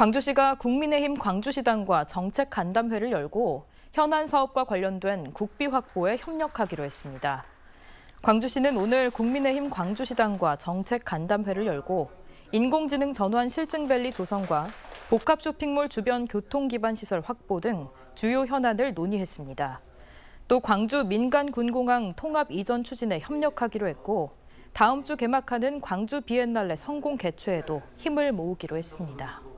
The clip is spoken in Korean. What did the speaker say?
광주시가 국민의힘 광주시당과 정책 간담회를 열고 현안 사업과 관련된 국비 확보에 협력하기로 했습니다. 광주시는 오늘 국민의힘 광주시당과 정책 간담회를 열고 인공지능 전환 실증밸리 조성과 복합 쇼핑몰 주변 교통기반 시설 확보 등 주요 현안을 논의했습니다. 또 광주 민간군공항 통합 이전 추진에 협력하기로 했고 다음 주 개막하는 광주 비엔날레 성공 개최에도 힘을 모으기로 했습니다.